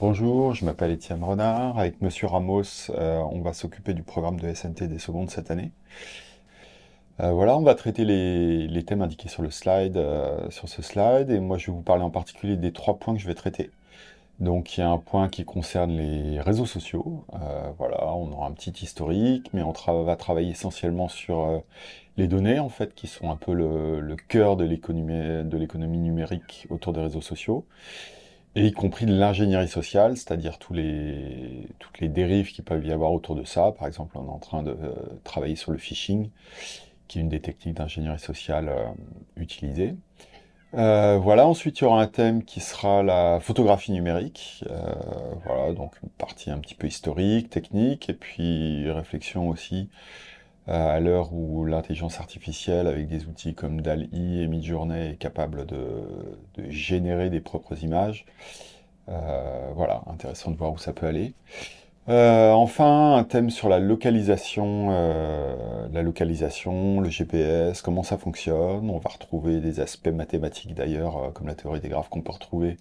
Bonjour, je m'appelle Étienne Renard. Avec Monsieur Ramos, euh, on va s'occuper du programme de SNT des secondes cette année. Euh, voilà, on va traiter les, thèmes indiqués sur le slide, euh, sur ce slide, et moi je vais vous parler en particulier des trois points que je vais traiter. Donc il y a un point qui concerne les réseaux sociaux. voilà, on aura un petit historique, mais on va travailler essentiellement sur les données en fait, qui sont un peu le cœur de l'économie numérique autour des réseaux sociaux et y compris de l'ingénierie sociale, c'est-à-dire tous les, toutes les dérives qui peuvent y avoir autour de ça. Par exemple, on est en train de euh, travailler sur le phishing, qui est une des techniques d'ingénierie sociale utilisée euh, utilisées. Euh, voilà, ensuite il y aura un thème qui sera la photographie numérique. voilà, donc une partie un petit peu historique, technique, et puis réflexion aussi euh, à l'heure où l'intelligence artificielle, avec des outils comme DALI et Midjourney, est capable de, générer des propres images. Euh, voilà, intéressant de voir où ça peut aller. Euh, enfin, un thème sur la localisation, la localisation, le GPS, comment ça fonctionne. On va retrouver des aspects mathématiques d'ailleurs, comme la théorie des graphes qu'on peut retrouver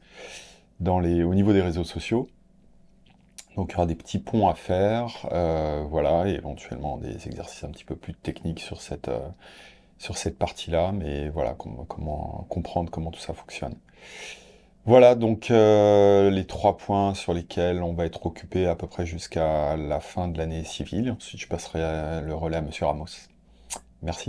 dans les, au niveau des réseaux sociaux. Donc il y aura des petits ponts à faire, euh, voilà, et éventuellement des exercices un petit peu plus techniques sur cette, euh, cette partie-là, mais voilà, comment comprendre comment tout ça fonctionne. Voilà donc euh, les trois points sur lesquels on va être occupé à peu près jusqu'à la fin de l'année civile. Ensuite, je passerai le relais à M. Ramos. Merci.